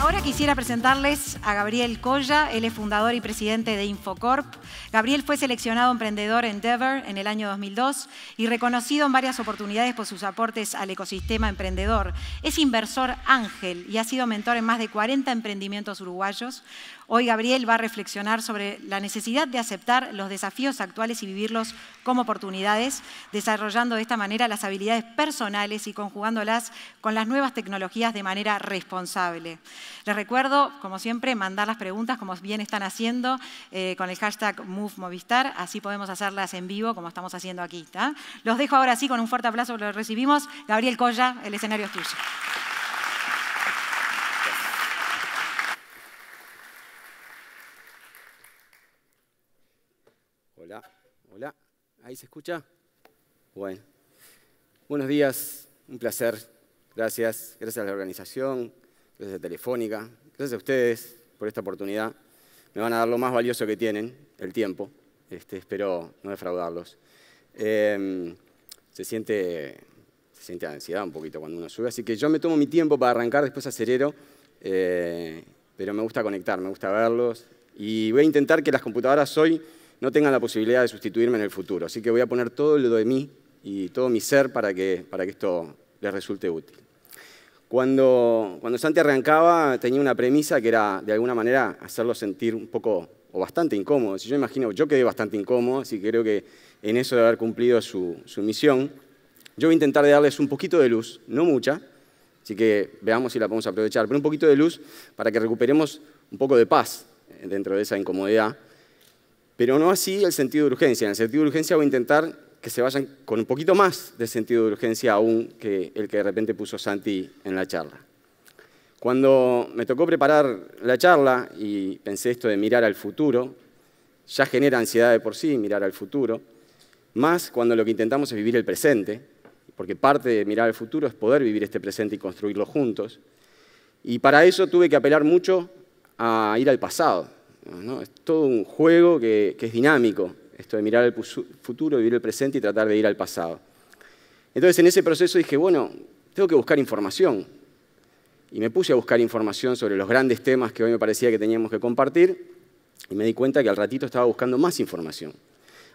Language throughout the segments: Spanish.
Ahora quisiera presentarles a Gabriel Colla, él es fundador y presidente de Infocorp, Gabriel fue seleccionado emprendedor Endeavor en el año 2002 y reconocido en varias oportunidades por sus aportes al ecosistema emprendedor. Es inversor ángel y ha sido mentor en más de 40 emprendimientos uruguayos. Hoy Gabriel va a reflexionar sobre la necesidad de aceptar los desafíos actuales y vivirlos como oportunidades, desarrollando de esta manera las habilidades personales y conjugándolas con las nuevas tecnologías de manera responsable. Les recuerdo, como siempre, mandar las preguntas como bien están haciendo eh, con el hashtag MoveMovistar, así podemos hacerlas en vivo como estamos haciendo aquí. Los dejo ahora sí con un fuerte aplauso, lo recibimos. Gabriel Colla, el escenario es tuyo. Hola, ¿ahí se escucha? Bueno, buenos días, un placer, gracias, gracias a la organización, gracias a Telefónica, gracias a ustedes por esta oportunidad. Me van a dar lo más valioso que tienen, el tiempo, este, espero no defraudarlos. Em, se siente se siente ansiedad un poquito cuando uno sube, así que yo me tomo mi tiempo para arrancar después a eh, pero me gusta conectar, me gusta verlos, y voy a intentar que las computadoras hoy no tengan la posibilidad de sustituirme en el futuro. Así que voy a poner todo lo de mí y todo mi ser para que, para que esto les resulte útil. Cuando, cuando Santi arrancaba tenía una premisa que era, de alguna manera, hacerlo sentir un poco o bastante incómodo. Si yo imagino, yo quedé bastante incómodo, así que creo que en eso de haber cumplido su, su misión, yo voy a intentar darles un poquito de luz, no mucha, así que veamos si la podemos aprovechar, pero un poquito de luz para que recuperemos un poco de paz eh, dentro de esa incomodidad pero no así el sentido de urgencia. En el sentido de urgencia voy a intentar que se vayan con un poquito más de sentido de urgencia aún que el que de repente puso Santi en la charla. Cuando me tocó preparar la charla y pensé esto de mirar al futuro, ya genera ansiedad de por sí mirar al futuro, más cuando lo que intentamos es vivir el presente, porque parte de mirar al futuro es poder vivir este presente y construirlo juntos. Y para eso tuve que apelar mucho a ir al pasado, Ah, es todo un juego que, es dinámico, esto de mirar al futuro, vivir el presente y tratar de ir al pasado. Entonces en ese proceso dije, bueno, tengo que buscar información. Y me puse a buscar información sobre los grandes temas que hoy me parecía que teníamos que compartir y me di cuenta que al ratito estaba buscando más información.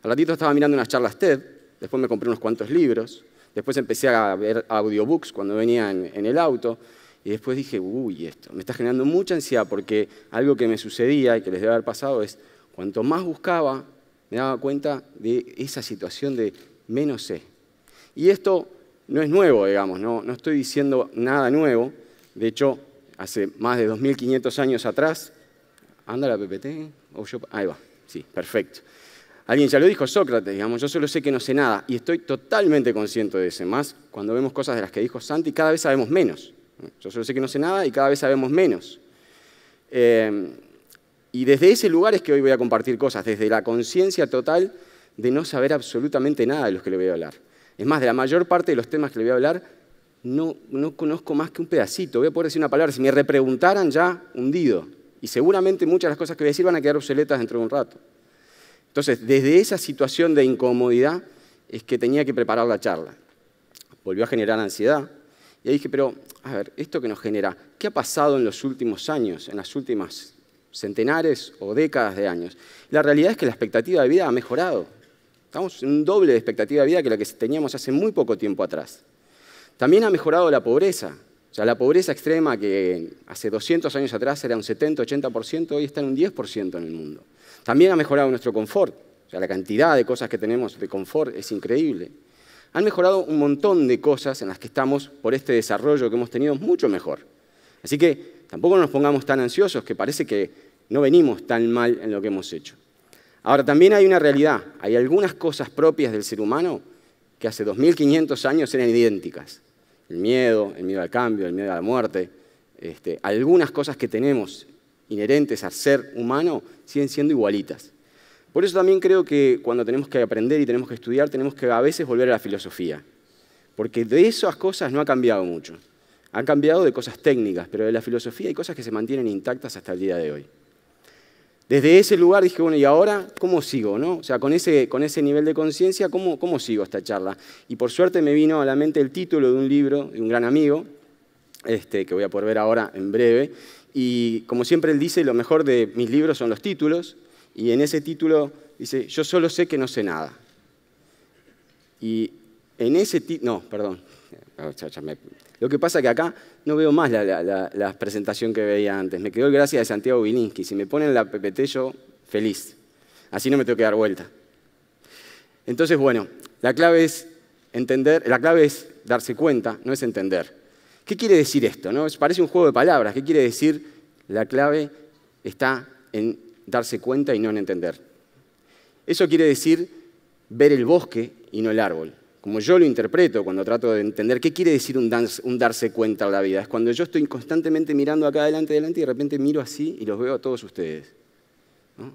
Al ratito estaba mirando unas charlas TED, después me compré unos cuantos libros, después empecé a ver audiobooks cuando venía en el auto, y después dije, uy, esto me está generando mucha ansiedad porque algo que me sucedía y que les debe haber pasado es, cuanto más buscaba, me daba cuenta de esa situación de menos sé. Y esto no es nuevo, digamos, no, no estoy diciendo nada nuevo. De hecho, hace más de 2.500 años atrás, anda la PPT, oh, ahí va, sí, perfecto. Alguien ya lo dijo, Sócrates, digamos, yo solo sé que no sé nada y estoy totalmente consciente de ese, más cuando vemos cosas de las que dijo Santi, cada vez sabemos menos. Yo, solo sé que no sé nada y cada vez sabemos menos. Eh, y desde ese lugar es que hoy voy a compartir cosas, desde la conciencia total de no saber absolutamente nada de los que le voy a hablar. Es más, de la mayor parte de los temas que le voy a hablar, no, no conozco más que un pedacito. Voy a poder decir una palabra. Si me repreguntaran, ya hundido. Y seguramente muchas de las cosas que voy a decir van a quedar obsoletas dentro de un rato. Entonces, desde esa situación de incomodidad es que tenía que preparar la charla. Volvió a generar ansiedad, y ahí dije, pero, a ver, esto que nos genera, ¿qué ha pasado en los últimos años, en las últimas centenares o décadas de años? La realidad es que la expectativa de vida ha mejorado. Estamos en un doble de expectativa de vida que la que teníamos hace muy poco tiempo atrás. También ha mejorado la pobreza. O sea, la pobreza extrema que hace 200 años atrás era un 70-80%, hoy está en un 10% en el mundo. También ha mejorado nuestro confort. O sea, la cantidad de cosas que tenemos de confort es increíble han mejorado un montón de cosas en las que estamos por este desarrollo que hemos tenido mucho mejor. Así que tampoco nos pongamos tan ansiosos que parece que no venimos tan mal en lo que hemos hecho. Ahora, también hay una realidad. Hay algunas cosas propias del ser humano que hace 2.500 años eran idénticas. El miedo, el miedo al cambio, el miedo a la muerte. Este, algunas cosas que tenemos inherentes al ser humano siguen siendo igualitas. Por eso también creo que cuando tenemos que aprender y tenemos que estudiar, tenemos que a veces volver a la filosofía. Porque de esas cosas no ha cambiado mucho. Ha cambiado de cosas técnicas, pero de la filosofía hay cosas que se mantienen intactas hasta el día de hoy. Desde ese lugar dije, bueno, ¿y ahora cómo sigo? O sea, con ese, con ese nivel de conciencia, ¿cómo, sigo esta charla? Y por suerte me vino a la mente el título de un libro de un gran amigo, este, que voy a poder ver ahora en breve. Y como siempre él dice, lo mejor de mis libros son los títulos. Y en ese título dice, yo solo sé que no sé nada. Y en ese título, no, perdón, ah, lo que pasa es que acá no veo más la, presentación que veía antes. Me quedó el gracia de Santiago Bilinsky. Si me ponen la PPT, yo feliz. Así no me tengo que dar vuelta. Entonces, bueno, la clave es entender, la clave es darse cuenta, no es entender. ¿Qué quiere decir esto? No? Parece un juego de palabras. ¿Qué quiere decir? La clave está en darse cuenta y no entender. Eso quiere decir ver el bosque y no el árbol. Como yo lo interpreto cuando trato de entender qué quiere decir un, darse cuenta de la vida. Es cuando yo estoy constantemente mirando acá adelante, adelante y de repente miro así y los veo a todos ustedes.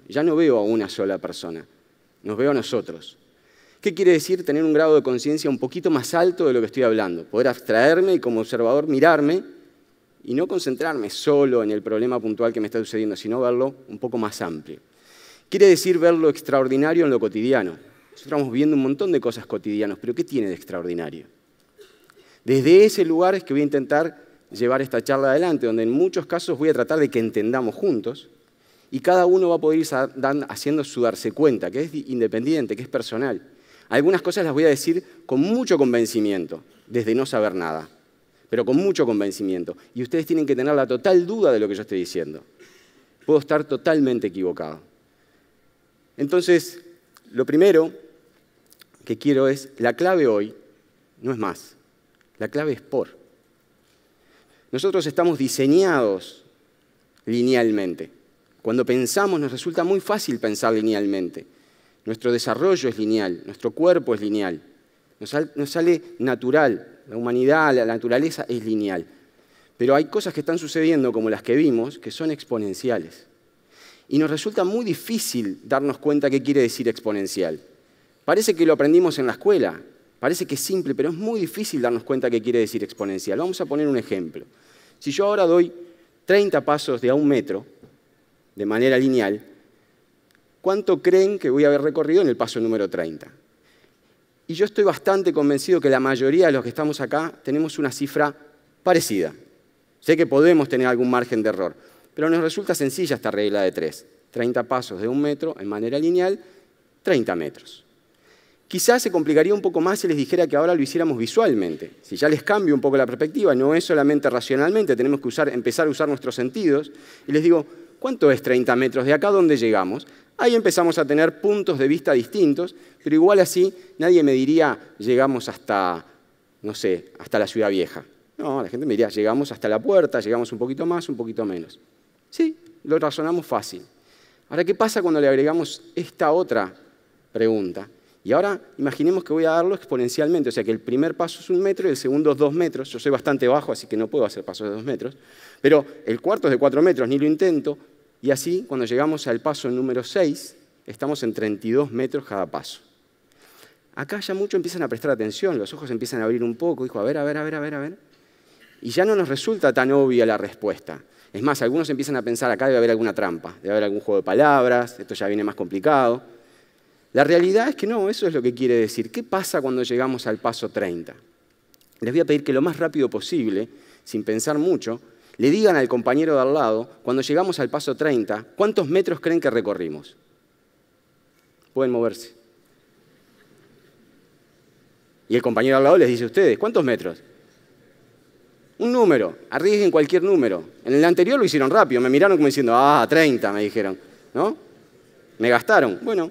Ya no veo a una sola persona, nos veo a nosotros. ¿Qué quiere decir tener un grado de conciencia un poquito más alto de lo que estoy hablando? Poder abstraerme y como observador mirarme y no concentrarme solo en el problema puntual que me está sucediendo, sino verlo un poco más amplio. Quiere decir ver lo extraordinario en lo cotidiano. Nosotros estamos viendo un montón de cosas cotidianas, pero ¿qué tiene de extraordinario? Desde ese lugar es que voy a intentar llevar esta charla adelante, donde en muchos casos voy a tratar de que entendamos juntos y cada uno va a poder ir haciendo su darse cuenta, que es independiente, que es personal. Algunas cosas las voy a decir con mucho convencimiento, desde no saber nada pero con mucho convencimiento. Y ustedes tienen que tener la total duda de lo que yo estoy diciendo. Puedo estar totalmente equivocado. Entonces, lo primero que quiero es, la clave hoy no es más, la clave es por. Nosotros estamos diseñados linealmente. Cuando pensamos nos resulta muy fácil pensar linealmente. Nuestro desarrollo es lineal, nuestro cuerpo es lineal, nos, sale natural la humanidad, la naturaleza es lineal. Pero hay cosas que están sucediendo, como las que vimos, que son exponenciales. Y nos resulta muy difícil darnos cuenta qué quiere decir exponencial. Parece que lo aprendimos en la escuela, parece que es simple, pero es muy difícil darnos cuenta qué quiere decir exponencial. Vamos a poner un ejemplo. Si yo ahora doy 30 pasos de a un metro, de manera lineal, ¿cuánto creen que voy a haber recorrido en el paso número 30? y yo estoy bastante convencido que la mayoría de los que estamos acá tenemos una cifra parecida. Sé que podemos tener algún margen de error, pero nos resulta sencilla esta regla de tres. 30 pasos de un metro en manera lineal, 30 metros. Quizás se complicaría un poco más si les dijera que ahora lo hiciéramos visualmente. Si ya les cambio un poco la perspectiva, no es solamente racionalmente, tenemos que empezar a usar nuestros sentidos. Y les digo, ¿cuánto es 30 metros de acá donde llegamos? Ahí empezamos a tener puntos de vista distintos, pero igual así nadie me diría, llegamos hasta, no sé, hasta la ciudad vieja. No, la gente me diría, llegamos hasta la puerta, llegamos un poquito más, un poquito menos. Sí, lo razonamos fácil. Ahora, ¿qué pasa cuando le agregamos esta otra pregunta? Y ahora imaginemos que voy a darlo exponencialmente, o sea que el primer paso es un metro y el segundo es dos metros. Yo soy bastante bajo, así que no puedo hacer pasos de dos metros. Pero el cuarto es de cuatro metros, ni lo intento. Y así, cuando llegamos al paso número 6, estamos en 32 metros cada paso. Acá ya mucho empiezan a prestar atención, los ojos empiezan a abrir un poco, dijo, a ver, a ver, a ver, a ver, a ver. Y ya no nos resulta tan obvia la respuesta. Es más, algunos empiezan a pensar, acá debe haber alguna trampa, debe haber algún juego de palabras, esto ya viene más complicado. La realidad es que no, eso es lo que quiere decir. ¿Qué pasa cuando llegamos al paso 30? Les voy a pedir que lo más rápido posible, sin pensar mucho, le digan al compañero de al lado, cuando llegamos al paso 30, ¿cuántos metros creen que recorrimos? Pueden moverse. Y el compañero de al lado les dice a ustedes, ¿cuántos metros? Un número, arriesguen cualquier número. En el anterior lo hicieron rápido, me miraron como diciendo, ah, 30, me dijeron, ¿no? Me gastaron. Bueno,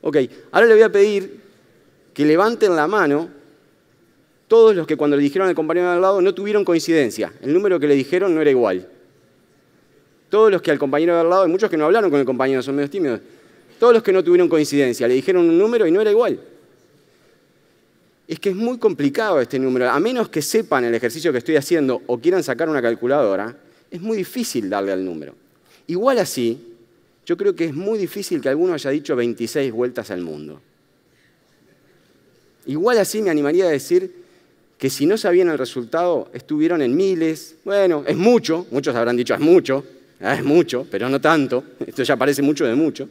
ok, ahora le voy a pedir que levanten la mano todos los que cuando le dijeron al compañero de al lado no tuvieron coincidencia. El número que le dijeron no era igual. Todos los que al compañero de al lado, y muchos que no hablaron con el compañero, son medio tímidos, todos los que no tuvieron coincidencia, le dijeron un número y no era igual. Es que es muy complicado este número. A menos que sepan el ejercicio que estoy haciendo o quieran sacar una calculadora, es muy difícil darle al número. Igual así, yo creo que es muy difícil que alguno haya dicho 26 vueltas al mundo. Igual así me animaría a decir que si no sabían el resultado, estuvieron en miles. Bueno, es mucho, muchos habrán dicho, es mucho, ah, es mucho, pero no tanto, esto ya parece mucho de mucho.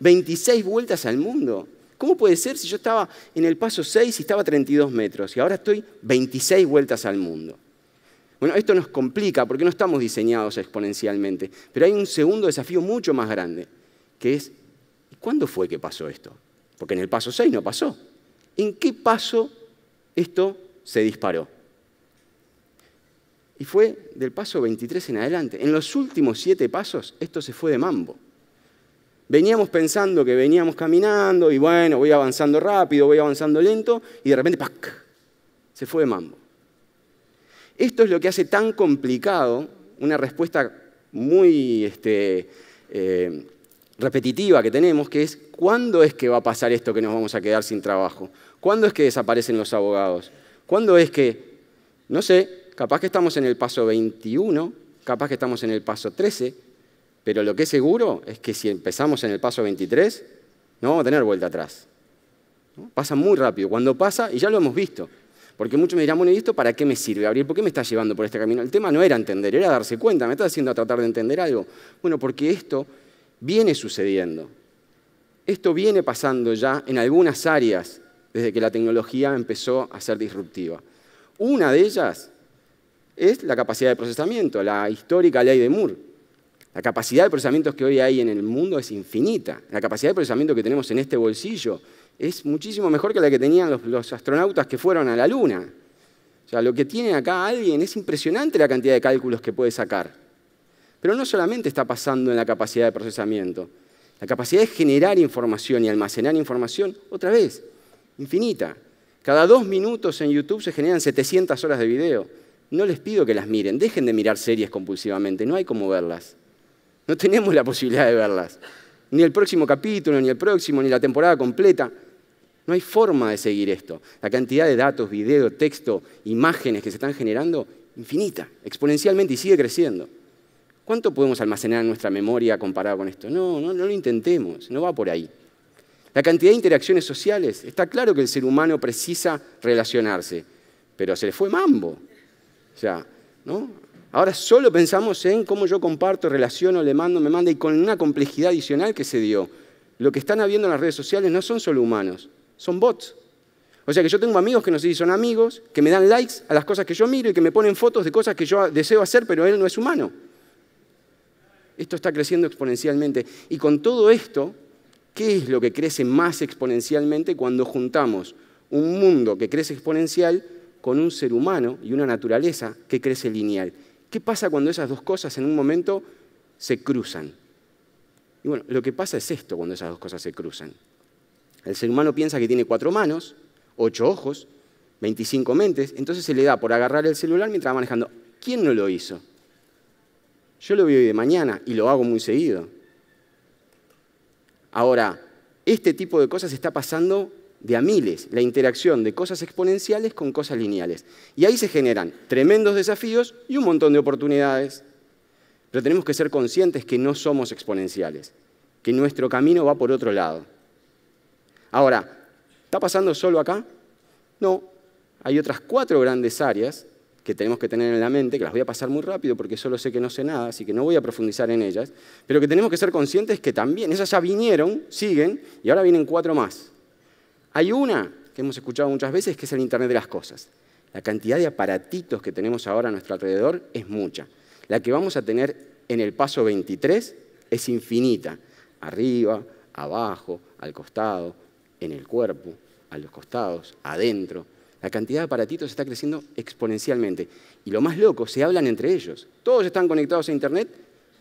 26 vueltas al mundo. ¿Cómo puede ser si yo estaba en el paso 6 y estaba a 32 metros y ahora estoy 26 vueltas al mundo? Bueno, esto nos complica porque no estamos diseñados exponencialmente, pero hay un segundo desafío mucho más grande, que es, cuándo fue que pasó esto? Porque en el paso 6 no pasó. ¿En qué paso esto se disparó. Y fue del paso 23 en adelante. En los últimos siete pasos, esto se fue de mambo. Veníamos pensando que veníamos caminando y bueno, voy avanzando rápido, voy avanzando lento y de repente, ¡pac! Se fue de mambo. Esto es lo que hace tan complicado una respuesta muy este, eh, repetitiva que tenemos, que es ¿cuándo es que va a pasar esto que nos vamos a quedar sin trabajo? ¿Cuándo es que desaparecen los abogados? ¿Cuándo es que, no sé, capaz que estamos en el paso 21, capaz que estamos en el paso 13, pero lo que es seguro es que si empezamos en el paso 23, no vamos a tener vuelta atrás. Pasa muy rápido. Cuando pasa, y ya lo hemos visto, porque muchos me dirán, bueno, ¿y esto para qué me sirve, abrir? ¿Por qué me estás llevando por este camino? El tema no era entender, era darse cuenta, me estás haciendo a tratar de entender algo. Bueno, porque esto viene sucediendo. Esto viene pasando ya en algunas áreas desde que la tecnología empezó a ser disruptiva. Una de ellas es la capacidad de procesamiento, la histórica ley de Moore. La capacidad de procesamiento que hoy hay en el mundo es infinita. La capacidad de procesamiento que tenemos en este bolsillo es muchísimo mejor que la que tenían los, astronautas que fueron a la Luna. O sea, lo que tiene acá alguien es impresionante la cantidad de cálculos que puede sacar. Pero no solamente está pasando en la capacidad de procesamiento, la capacidad de generar información y almacenar información, otra vez, infinita. Cada dos minutos en YouTube se generan 700 horas de video. No les pido que las miren, dejen de mirar series compulsivamente, no hay cómo verlas. No tenemos la posibilidad de verlas. Ni el próximo capítulo, ni el próximo, ni la temporada completa. No hay forma de seguir esto. La cantidad de datos, video, texto, imágenes que se están generando, infinita, exponencialmente y sigue creciendo. ¿Cuánto podemos almacenar en nuestra memoria comparado con esto? no, no lo intentemos, no va por ahí. La cantidad de interacciones sociales. Está claro que el ser humano precisa relacionarse, pero se le fue mambo. ¿no? Ahora solo pensamos en cómo yo comparto, relaciono, le mando, me manda, y con una complejidad adicional que se dio. Lo que están habiendo en las redes sociales no son solo humanos, son bots. O sea que yo tengo amigos que no sé si son amigos, que me dan likes a las cosas que yo miro y que me ponen fotos de cosas que yo deseo hacer, pero él no es humano. Esto está creciendo exponencialmente. Y con todo esto, ¿Qué es lo que crece más exponencialmente cuando juntamos un mundo que crece exponencial con un ser humano y una naturaleza que crece lineal? ¿Qué pasa cuando esas dos cosas en un momento se cruzan? Y bueno, lo que pasa es esto cuando esas dos cosas se cruzan. El ser humano piensa que tiene cuatro manos, ocho ojos, 25 mentes, entonces se le da por agarrar el celular mientras va manejando. ¿Quién no lo hizo? Yo lo veo hoy de mañana y lo hago muy seguido. Ahora, este tipo de cosas está pasando de a miles, la interacción de cosas exponenciales con cosas lineales. Y ahí se generan tremendos desafíos y un montón de oportunidades. Pero tenemos que ser conscientes que no somos exponenciales, que nuestro camino va por otro lado. Ahora, ¿está pasando solo acá? No, hay otras cuatro grandes áreas que tenemos que tener en la mente, que las voy a pasar muy rápido porque solo sé que no sé nada, así que no voy a profundizar en ellas, pero que tenemos que ser conscientes que también esas ya vinieron, siguen, y ahora vienen cuatro más. Hay una que hemos escuchado muchas veces, que es el Internet de las Cosas. La cantidad de aparatitos que tenemos ahora a nuestro alrededor es mucha. La que vamos a tener en el paso 23 es infinita. Arriba, abajo, al costado, en el cuerpo, a los costados, adentro, la cantidad de aparatitos está creciendo exponencialmente. Y lo más loco, se hablan entre ellos. Todos están conectados a Internet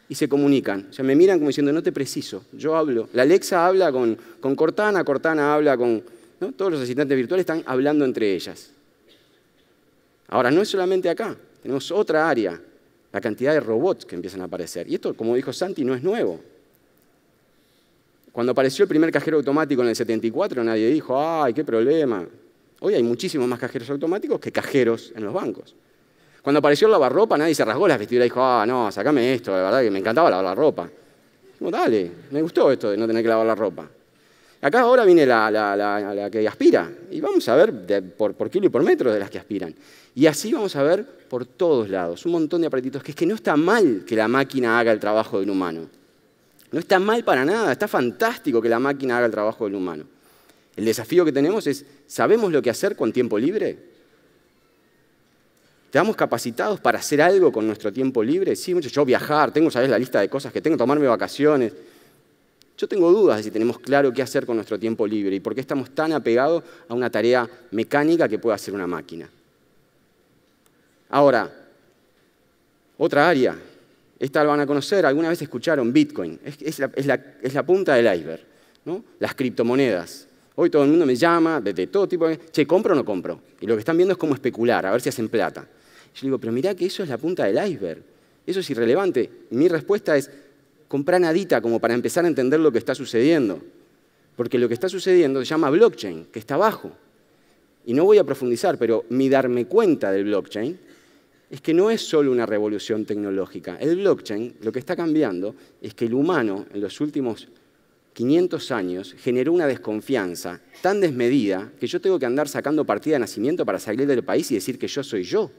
y se comunican. O sea, me miran como diciendo, no te preciso, yo hablo. La Alexa habla con, Cortana, Cortana habla con... Todos los asistentes virtuales están hablando entre ellas. Ahora, no es solamente acá, tenemos otra área, la cantidad de robots que empiezan a aparecer. Y esto, como dijo Santi, no es nuevo. Cuando apareció el primer cajero automático en el 74, nadie dijo, ¡ay, qué problema! Hoy hay muchísimos más cajeros automáticos que cajeros en los bancos. Cuando apareció el lavarropa, nadie se rasgó la vestiduras y dijo, ah, no, sacame esto, la verdad que me encantaba lavar la ropa. No, dale, me gustó esto de no tener que lavar la ropa. Acá ahora viene la, la, que aspira, y vamos a ver por, por, kilo y por metro de las que aspiran. Y así vamos a ver por todos lados, un montón de aparatitos, que es que no está mal que la máquina haga el trabajo del humano. No está mal para nada, está fantástico que la máquina haga el trabajo del humano. El desafío que tenemos es, ¿sabemos lo que hacer con tiempo libre? ¿Estamos capacitados para hacer algo con nuestro tiempo libre? Sí, mucho. yo viajar, tengo, ¿sabes? La lista de cosas que tengo, tomarme vacaciones. Yo tengo dudas de si tenemos claro qué hacer con nuestro tiempo libre y por qué estamos tan apegados a una tarea mecánica que puede hacer una máquina. Ahora, otra área, esta la van a conocer, alguna vez escucharon Bitcoin, es, la, punta del iceberg, ¿no? las criptomonedas. Hoy todo el mundo me llama, de todo tipo de... Che, ¿compro o no compro? Y lo que están viendo es cómo especular, a ver si hacen plata. Yo digo, pero mirá que eso es la punta del iceberg. Eso es irrelevante. Mi respuesta es, comprar nadita como para empezar a entender lo que está sucediendo. Porque lo que está sucediendo se llama blockchain, que está abajo. Y no voy a profundizar, pero mi darme cuenta del blockchain es que no es solo una revolución tecnológica. El blockchain lo que está cambiando es que el humano en los últimos 500 años, generó una desconfianza tan desmedida que yo tengo que andar sacando partida de nacimiento para salir del país y decir que yo soy yo.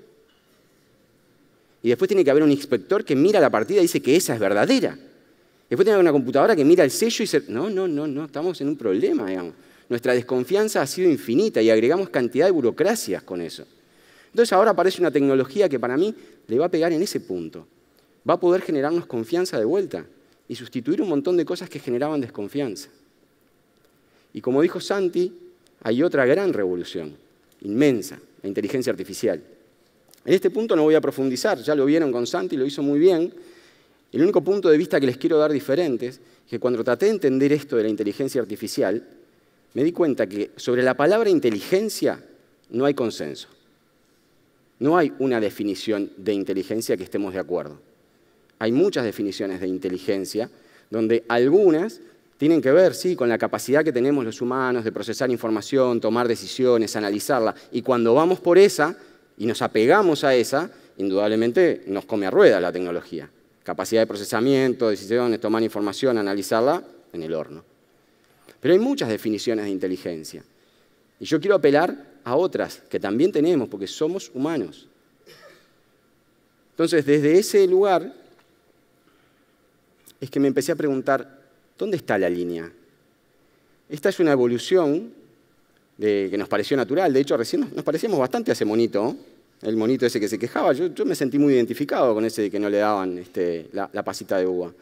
Y después tiene que haber un inspector que mira la partida y dice que esa es verdadera. Después tiene que haber una computadora que mira el sello y dice, no, no, no, no, estamos en un problema, digamos. Nuestra desconfianza ha sido infinita y agregamos cantidad de burocracias con eso. Entonces ahora aparece una tecnología que para mí le va a pegar en ese punto. Va a poder generarnos confianza de vuelta y sustituir un montón de cosas que generaban desconfianza. Y como dijo Santi, hay otra gran revolución, inmensa, la inteligencia artificial. En este punto no voy a profundizar, ya lo vieron con Santi, lo hizo muy bien. El único punto de vista que les quiero dar diferente es que cuando traté de entender esto de la inteligencia artificial, me di cuenta que sobre la palabra inteligencia no hay consenso. No hay una definición de inteligencia que estemos de acuerdo hay muchas definiciones de inteligencia, donde algunas tienen que ver, sí, con la capacidad que tenemos los humanos de procesar información, tomar decisiones, analizarla. Y cuando vamos por esa y nos apegamos a esa, indudablemente nos come a rueda la tecnología. Capacidad de procesamiento, decisiones, tomar información, analizarla, en el horno. Pero hay muchas definiciones de inteligencia. Y yo quiero apelar a otras que también tenemos, porque somos humanos. Entonces, desde ese lugar, es que me empecé a preguntar, ¿dónde está la línea? Esta es una evolución que nos pareció natural. De hecho, recién nos, parecíamos bastante a ese monito, el monito ese que se quejaba. Yo, me sentí muy identificado con ese de que no le daban este, la, pasita de uva.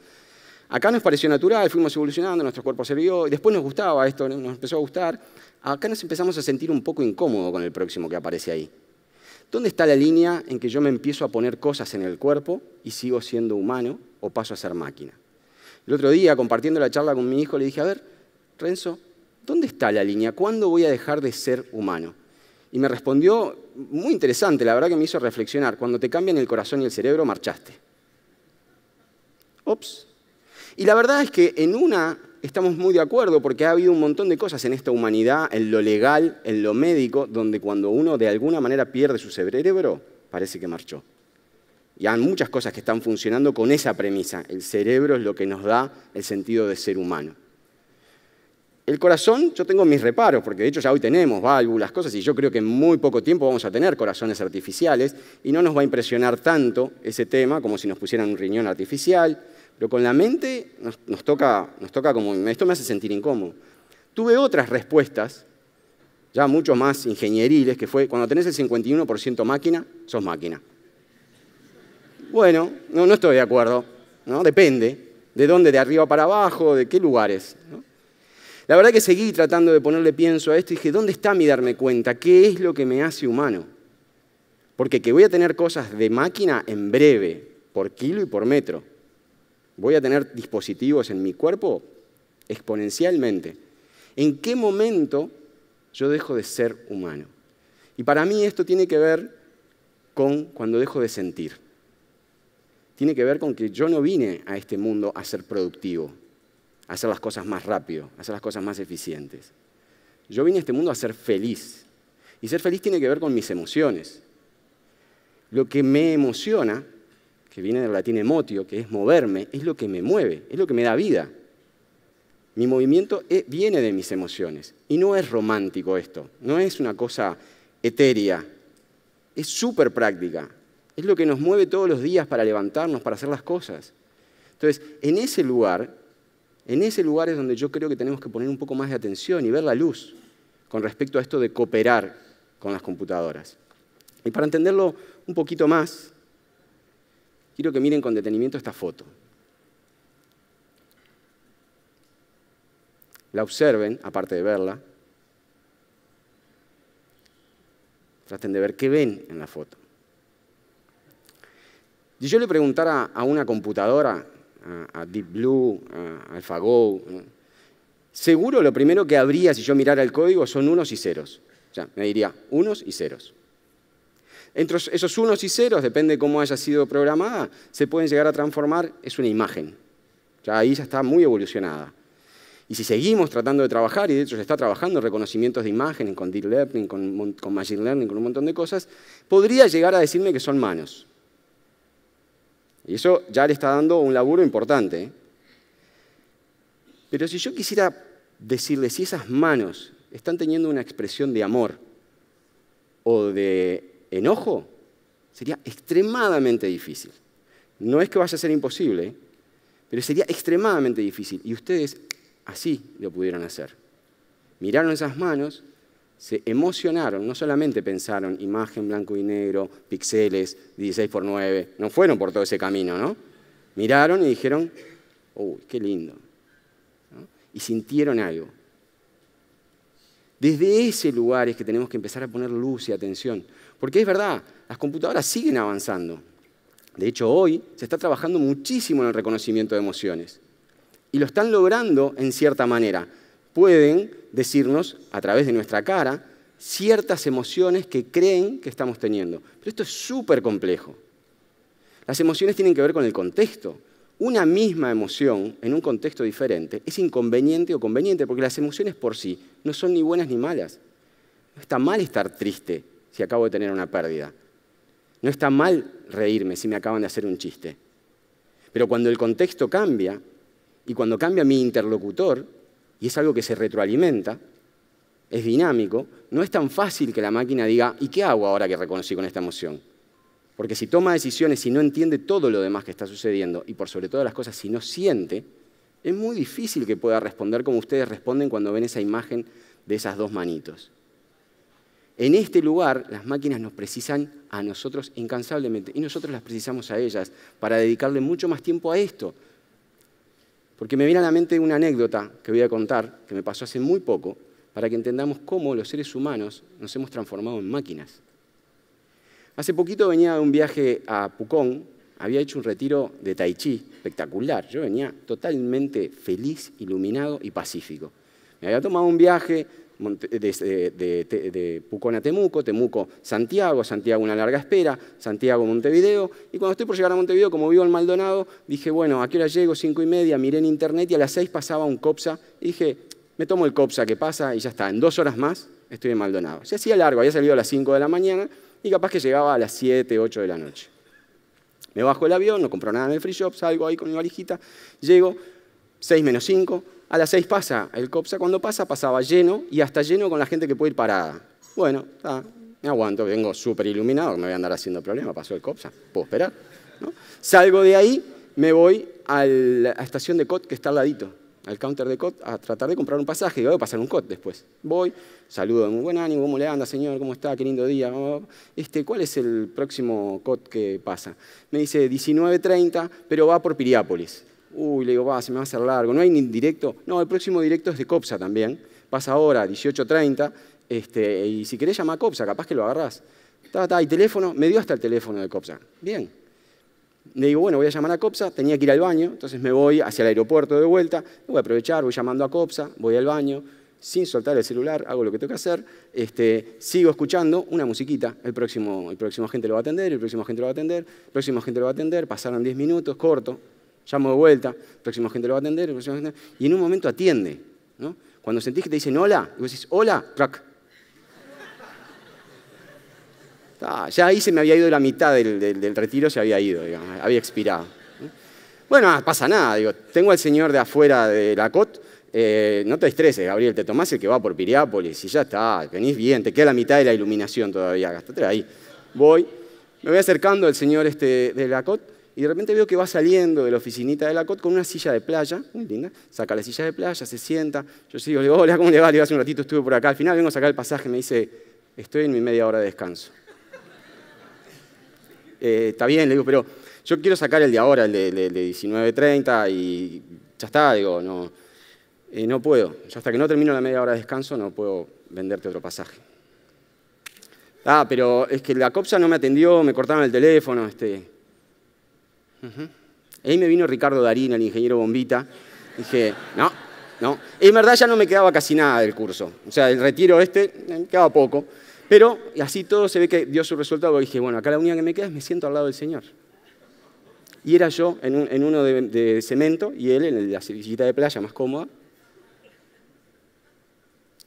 Acá nos pareció natural, fuimos evolucionando, nuestro cuerpo se vio, y después nos gustaba esto, nos empezó a gustar. Acá nos empezamos a sentir un poco incómodo con el próximo que aparece ahí. ¿Dónde está la línea en que yo me empiezo a poner cosas en el cuerpo y sigo siendo humano o paso a ser máquina? El otro día, compartiendo la charla con mi hijo, le dije, a ver, Renzo, ¿dónde está la línea? ¿Cuándo voy a dejar de ser humano? Y me respondió, muy interesante, la verdad que me hizo reflexionar, cuando te cambian el corazón y el cerebro, marchaste. Ops. Y la verdad es que en una estamos muy de acuerdo porque ha habido un montón de cosas en esta humanidad, en lo legal, en lo médico, donde cuando uno de alguna manera pierde su cerebro, parece que marchó. Y hay muchas cosas que están funcionando con esa premisa. El cerebro es lo que nos da el sentido de ser humano. El corazón, yo tengo mis reparos, porque de hecho ya hoy tenemos válvulas, cosas, y yo creo que en muy poco tiempo vamos a tener corazones artificiales, y no nos va a impresionar tanto ese tema como si nos pusieran un riñón artificial, pero con la mente nos, toca, toca como, esto me hace sentir incómodo. Tuve otras respuestas, ya mucho más ingenieriles, que fue, cuando tenés el 51% máquina, sos máquina. Bueno, no, no estoy de acuerdo, Depende. ¿De dónde? ¿De arriba para abajo? ¿De qué lugares? La verdad que seguí tratando de ponerle pienso a esto y dije, ¿dónde está mi darme cuenta? ¿Qué es lo que me hace humano? Porque que voy a tener cosas de máquina en breve, por kilo y por metro. Voy a tener dispositivos en mi cuerpo exponencialmente. ¿En qué momento yo dejo de ser humano? Y para mí esto tiene que ver con cuando dejo de sentir tiene que ver con que yo no vine a este mundo a ser productivo, a hacer las cosas más rápido, a hacer las cosas más eficientes. Yo vine a este mundo a ser feliz. Y ser feliz tiene que ver con mis emociones. Lo que me emociona, que viene del latín emotio, que es moverme, es lo que me mueve, es lo que me da vida. Mi movimiento e, viene de mis emociones. Y no es romántico esto, no es una cosa etérea, es súper práctica. Es lo que nos mueve todos los días para levantarnos, para hacer las cosas. Entonces, en ese lugar, en ese lugar es donde yo creo que tenemos que poner un poco más de atención y ver la luz con respecto a esto de cooperar con las computadoras. Y para entenderlo un poquito más, quiero que miren con detenimiento esta foto. La observen, aparte de verla. Traten de ver qué ven en la foto. Si yo le preguntara a una computadora, a, Deep Blue, a AlphaGo, seguro lo primero que habría si yo mirara el código son unos y ceros. O sea, me diría unos y ceros. Entre esos unos y ceros, depende de cómo haya sido programada, se pueden llegar a transformar, es una imagen. sea, ahí ya está muy evolucionada. Y si seguimos tratando de trabajar, y de hecho se está trabajando en reconocimientos de imagen, con Deep Learning, con Machine Learning, con un montón de cosas, podría llegar a decirme que son manos. Y eso ya le está dando un laburo importante. Pero si yo quisiera decirle si esas manos están teniendo una expresión de amor o de enojo, sería extremadamente difícil. No es que vaya a ser imposible, pero sería extremadamente difícil. Y ustedes así lo pudieran hacer. Miraron esas manos se emocionaron, no solamente pensaron imagen blanco y negro, píxeles, 16 por 9, no fueron por todo ese camino, ¿no? Miraron y dijeron, uy, qué lindo. Y sintieron algo. Desde ese lugar es que tenemos que empezar a poner luz y atención, porque es verdad, las computadoras siguen avanzando. De hecho, hoy se está trabajando muchísimo en el reconocimiento de emociones. Y lo están logrando en cierta manera pueden decirnos a través de nuestra cara ciertas emociones que creen que estamos teniendo. Pero esto es súper complejo. Las emociones tienen que ver con el contexto. Una misma emoción en un contexto diferente es inconveniente o conveniente, porque las emociones por sí no son ni buenas ni malas. No está mal estar triste si acabo de tener una pérdida. No está mal reírme si me acaban de hacer un chiste. Pero cuando el contexto cambia y cuando cambia mi interlocutor, y es algo que se retroalimenta, es dinámico, no es tan fácil que la máquina diga, ¿y qué hago ahora que reconocí con esta emoción? Porque si toma decisiones y no entiende todo lo demás que está sucediendo, y por sobre todo las cosas, si no siente, es muy difícil que pueda responder como ustedes responden cuando ven esa imagen de esas dos manitos. En este lugar, las máquinas nos precisan a nosotros incansablemente y nosotros las precisamos a ellas para dedicarle mucho más tiempo a esto, porque me viene a la mente una anécdota que voy a contar, que me pasó hace muy poco, para que entendamos cómo los seres humanos nos hemos transformado en máquinas. Hace poquito venía de un viaje a Pucón, había hecho un retiro de Tai Chi espectacular. Yo venía totalmente feliz, iluminado y pacífico. Me había tomado un viaje, de, Pucón a Temuco, Temuco Santiago, Santiago una larga espera, Santiago Montevideo. Y cuando estoy por llegar a Montevideo, como vivo en Maldonado, dije, bueno, ¿a qué hora llego? Cinco y media, miré en internet y a las seis pasaba un COPSA. dije, me tomo el COPSA que pasa y ya está, en dos horas más estoy en Maldonado. Se hacía largo, había salido a las cinco de la mañana y capaz que llegaba a las 7, 8 de la noche. Me bajo el avión, no compro nada en el free shop, salgo ahí con mi valijita llego, seis menos cinco, a las 6 pasa el COPSA. Cuando pasa, pasaba lleno y hasta lleno con la gente que puede ir parada. Bueno, me aguanto, vengo súper iluminado, me voy a andar haciendo problemas. Pasó el COPSA, puedo esperar. Salgo de ahí, me voy a la estación de COT que está al ladito, al counter de COT, a tratar de comprar un pasaje. Y voy a pasar un COT después. Voy, saludo muy buen ánimo, ¿cómo le anda, señor? ¿Cómo está? Qué lindo día. Oh, este, ¿Cuál es el próximo COT que pasa? Me dice 19.30, pero va por Piriápolis. Uy, le digo, va, se me va a hacer largo. No hay ni directo. No, el próximo directo es de COPSA también. Pasa ahora, 18.30. Este, y si querés llamar a COPSA, capaz que lo agarrás. Ta, ta, y teléfono, me dio hasta el teléfono de COPSA. Bien. Le digo, bueno, voy a llamar a COPSA, tenía que ir al baño, entonces me voy hacia el aeropuerto de vuelta, voy a aprovechar, voy llamando a COPSA, voy al baño, sin soltar el celular, hago lo que tengo que hacer, este, sigo escuchando una musiquita, el próximo, el próximo agente lo va a atender, el próximo agente lo va a atender, el próximo agente lo va a atender, pasaron 10 minutos, corto, llamo de vuelta, próxima gente lo va a atender, y en un momento atiende. ¿no? Cuando sentís que te dicen hola, y vos decís hola, crack. Ah, ya ahí se me había ido la mitad del, retiro, se había ido, había expirado. Bueno, ah, pasa nada, digo, tengo al señor de afuera de la COT, eh, no te estreses, Gabriel, te tomás el que va por Piriápolis y ya está, venís bien, te queda la mitad de la iluminación todavía, gastate ahí. Voy, me voy acercando al señor este de la COT, y de repente veo que va saliendo de la oficinita de la COT con una silla de playa, muy linda, saca la silla de playa, se sienta, yo sigo, le digo, hola, ¿cómo le va? Le digo, hace un ratito estuve por acá, al final vengo a sacar el pasaje, me dice, estoy en mi media hora de descanso. Eh, está bien, le digo, pero yo quiero sacar el de ahora, el de, 19.30 y ya está, digo, no, eh, no puedo, yo hasta que no termino la media hora de descanso no puedo venderte otro pasaje. Ah, pero es que la COPSA no me atendió, me cortaron el teléfono, este... Uh Ahí me vino Ricardo Darín, el ingeniero bombita. Dije, no, no. En verdad ya no me quedaba casi nada del curso. O sea, el retiro este, me quedaba poco. Pero así todo se ve que dio su resultado. Y dije, bueno, acá la única que me queda es me siento al lado del Señor. Y era yo en, uno de, cemento y él en la visita de playa más cómoda.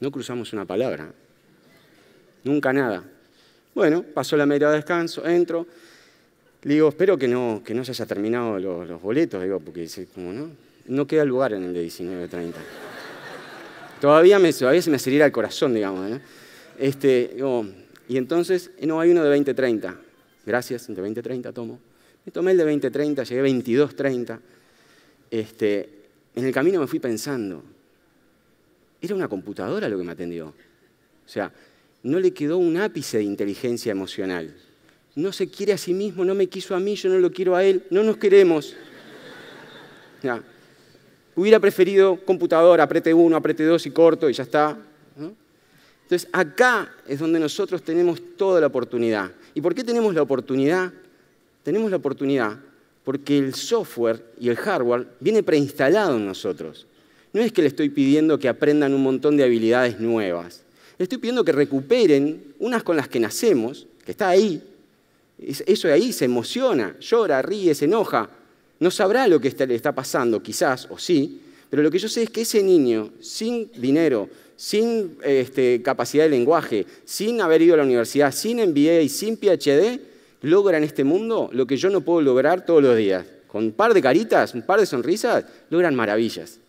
No cruzamos una palabra. Nunca nada. Bueno, pasó la media de descanso, entro, le digo, espero que no, se haya terminado los, boletos, digo, porque no, no queda lugar en el de 19.30. todavía, me, se me acelera el corazón, digamos. Este, y entonces, eh, no, hay uno de 20.30. Gracias, de 20.30 tomo. Me tomé el de 20.30, llegué 22 este, en el camino me fui pensando, era una computadora lo que me atendió. O sea, no le quedó un ápice de inteligencia emocional no se quiere a sí mismo, no me quiso a mí, yo no lo quiero a él, no nos queremos. Ya, Hubiera preferido computador, aprete uno, aprete dos y corto y ya está. Entonces acá es donde nosotros tenemos toda la oportunidad. ¿Y por qué tenemos la oportunidad? Tenemos la oportunidad porque el software y el hardware viene preinstalado en nosotros. No es que le estoy pidiendo que aprendan un montón de habilidades nuevas. Le estoy pidiendo que recuperen unas con las que nacemos, que está ahí, eso ahí se emociona, llora, ríe, se enoja. No sabrá lo que le está pasando, quizás, o sí, pero lo que yo sé es que ese niño, sin dinero, sin este, capacidad de lenguaje, sin haber ido a la universidad, sin MBA y sin PhD, logra en este mundo lo que yo no puedo lograr todos los días. Con un par de caritas, un par de sonrisas, logran maravillas.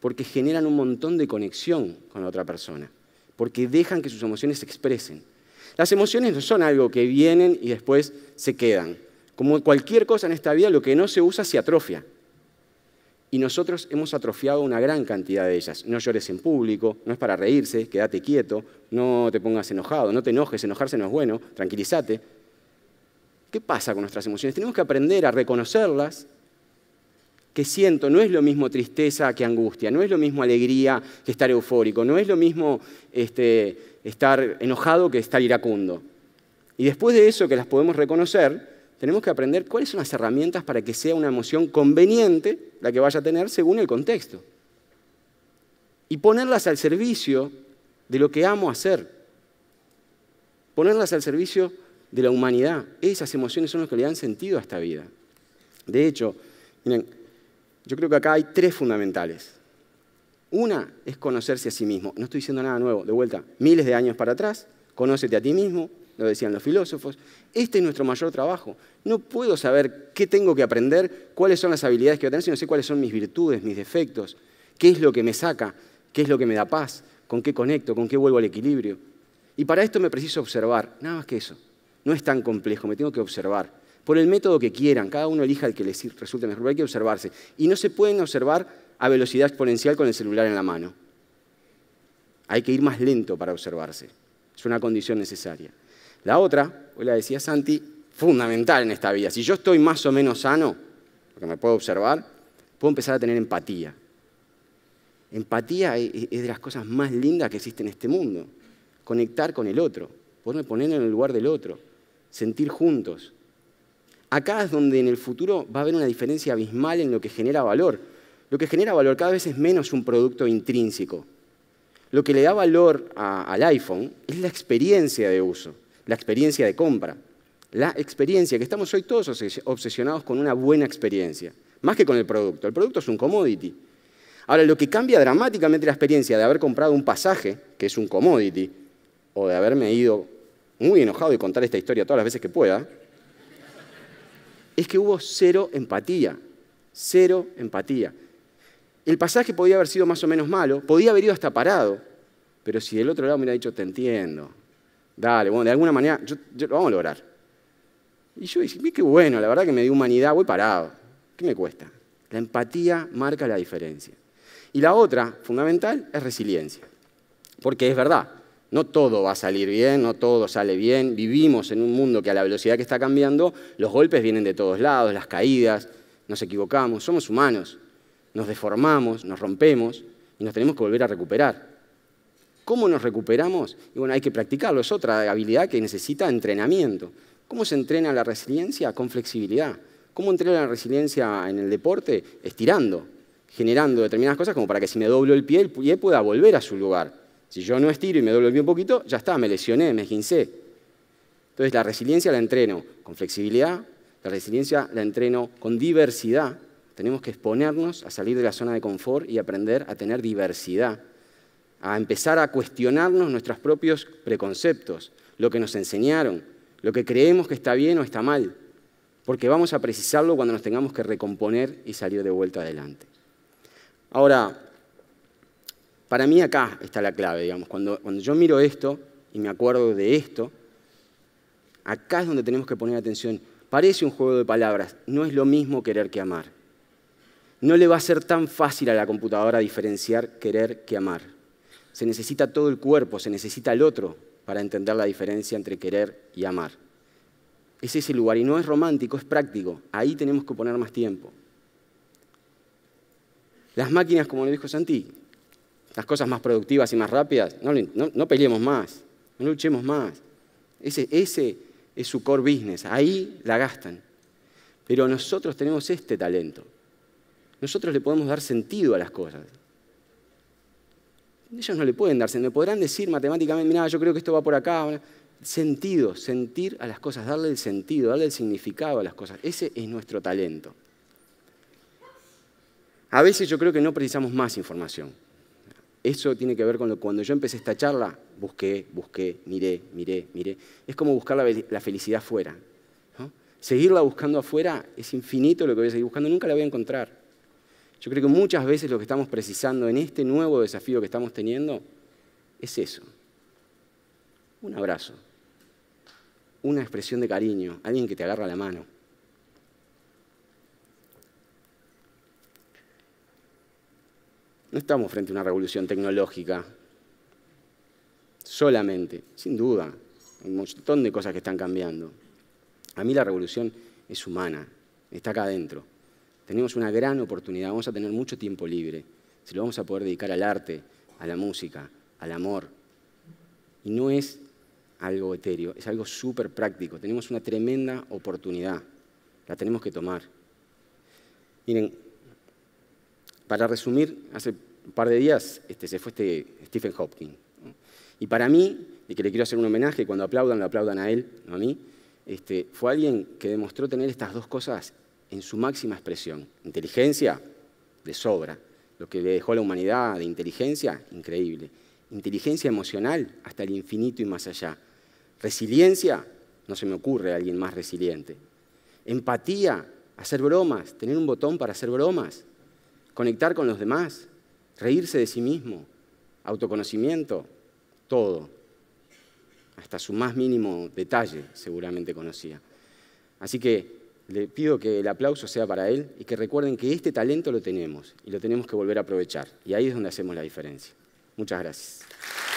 Porque generan un montón de conexión con la otra persona. Porque dejan que sus emociones se expresen. Las emociones no son algo que vienen y después se quedan. Como cualquier cosa en esta vida, lo que no se usa se atrofia. Y nosotros hemos atrofiado una gran cantidad de ellas. No llores en público, no es para reírse, quédate quieto, no te pongas enojado, no te enojes, enojarse no es bueno, tranquilízate. ¿Qué pasa con nuestras emociones? Tenemos que aprender a reconocerlas, que siento, no es lo mismo tristeza que angustia, no es lo mismo alegría que estar eufórico, no es lo mismo este, estar enojado que estar iracundo. Y después de eso, que las podemos reconocer, tenemos que aprender cuáles son las herramientas para que sea una emoción conveniente la que vaya a tener según el contexto. Y ponerlas al servicio de lo que amo hacer. Ponerlas al servicio de la humanidad. Esas emociones son las que le dan sentido a esta vida. De hecho, miren, yo creo que acá hay tres fundamentales. Una es conocerse a sí mismo. No estoy diciendo nada nuevo. De vuelta, miles de años para atrás, conócete a ti mismo, lo decían los filósofos. Este es nuestro mayor trabajo. No puedo saber qué tengo que aprender, cuáles son las habilidades que voy a tener, si no sé cuáles son mis virtudes, mis defectos, qué es lo que me saca, qué es lo que me da paz, con qué conecto, con qué vuelvo al equilibrio. Y para esto me preciso observar, nada más que eso. No es tan complejo, me tengo que observar. Por el método que quieran, cada uno elija el que les resulte mejor, pero hay que observarse. Y no se pueden observar a velocidad exponencial con el celular en la mano. Hay que ir más lento para observarse. Es una condición necesaria. La otra, hoy la decía Santi, fundamental en esta vida. Si yo estoy más o menos sano, porque me puedo observar, puedo empezar a tener empatía. Empatía e-, e-, es de las cosas más lindas que existen en este mundo. Conectar con el otro, poderme poner en el lugar del otro, sentir juntos. Acá es donde en el futuro va a haber una diferencia abismal en lo que genera valor lo que genera valor cada vez es menos un producto intrínseco. Lo que le da valor al iPhone es la experiencia de uso, la experiencia de compra, la experiencia, que estamos hoy todos obsesionados con una buena experiencia, más que con el producto. El producto es un commodity. Ahora, lo que cambia dramáticamente la experiencia de haber comprado un pasaje, que es un commodity, o de haberme ido muy enojado y contar esta historia todas las veces que pueda, es que hubo cero empatía, cero empatía. El pasaje podía haber sido más o menos malo, podía haber ido hasta parado, pero si del otro lado me hubiera dicho, te entiendo, dale, bueno, de alguna manera, lo vamos a lograr. Y yo dije, qué bueno, la verdad que me dio humanidad, voy parado, ¿qué me cuesta? La empatía marca la diferencia. Y la otra, fundamental, es resiliencia, porque es verdad, no todo va a salir bien, no todo sale bien. Vivimos en un mundo que a la velocidad que está cambiando, los golpes vienen de todos lados, las caídas, nos equivocamos, somos humanos nos deformamos, nos rompemos y nos tenemos que volver a recuperar. ¿Cómo nos recuperamos? Y bueno, hay que practicarlo, es otra habilidad que necesita entrenamiento. ¿Cómo se entrena la resiliencia? Con flexibilidad. ¿Cómo entrena la resiliencia en el deporte? Estirando, generando determinadas cosas como para que si me doblo el pie, el pie pueda volver a su lugar. Si yo no estiro y me doblo el pie un poquito, ya está, me lesioné, me esguincé. Entonces la resiliencia la entreno con flexibilidad, la resiliencia la entreno con diversidad tenemos que exponernos a salir de la zona de confort y aprender a tener diversidad, a empezar a cuestionarnos nuestros propios preconceptos, lo que nos enseñaron, lo que creemos que está bien o está mal, porque vamos a precisarlo cuando nos tengamos que recomponer y salir de vuelta adelante. Ahora, para mí acá está la clave, digamos, cuando, cuando yo miro esto y me acuerdo de esto, acá es donde tenemos que poner atención. Parece un juego de palabras, no es lo mismo querer que amar no le va a ser tan fácil a la computadora diferenciar querer que amar. Se necesita todo el cuerpo, se necesita el otro para entender la diferencia entre querer y amar. Es ese lugar y no es romántico, es práctico. Ahí tenemos que poner más tiempo. Las máquinas, como lo dijo Santi, las cosas más productivas y más rápidas, no, peleemos más, no luchemos más. ese es su core business, ahí la gastan. Pero nosotros tenemos este talento, nosotros le podemos dar sentido a las cosas. Ellos no le pueden dar sentido. Me podrán decir matemáticamente, mira, yo creo que esto va por acá. Sentido, sentir a las cosas, darle el sentido, darle el significado a las cosas. Ese es nuestro talento. A veces yo creo que no precisamos más información. Eso tiene que ver con lo, cuando yo empecé esta charla, busqué, busqué, miré, miré, miré. Es como buscar la, felicidad afuera. Seguirla buscando afuera es infinito lo que voy a seguir buscando, nunca la voy a encontrar. Yo creo que muchas veces lo que estamos precisando en este nuevo desafío que estamos teniendo es eso. Un abrazo, una expresión de cariño, alguien que te agarra la mano. No estamos frente a una revolución tecnológica solamente, sin duda. Hay un montón de cosas que están cambiando. A mí la revolución es humana, está acá adentro. Tenemos una gran oportunidad, vamos a tener mucho tiempo libre. Se lo vamos a poder dedicar al arte, a la música, al amor. Y no es algo etéreo, es algo súper práctico. Tenemos una tremenda oportunidad, la tenemos que tomar. Miren, para resumir, hace un par de días este, se fue este Stephen Hopkins. Y para mí, y que le quiero hacer un homenaje, cuando aplaudan, lo aplaudan a él, no a mí, este, fue alguien que demostró tener estas dos cosas en su máxima expresión. Inteligencia, de sobra. Lo que le dejó a la humanidad de inteligencia, increíble. Inteligencia emocional, hasta el infinito y más allá. Resiliencia, no se me ocurre alguien más resiliente. Empatía, hacer bromas, tener un botón para hacer bromas. Conectar con los demás, reírse de sí mismo, autoconocimiento, todo. Hasta su más mínimo detalle seguramente conocía. Así que le pido que el aplauso sea para él y que recuerden que este talento lo tenemos y lo tenemos que volver a aprovechar. Y ahí es donde hacemos la diferencia. Muchas gracias.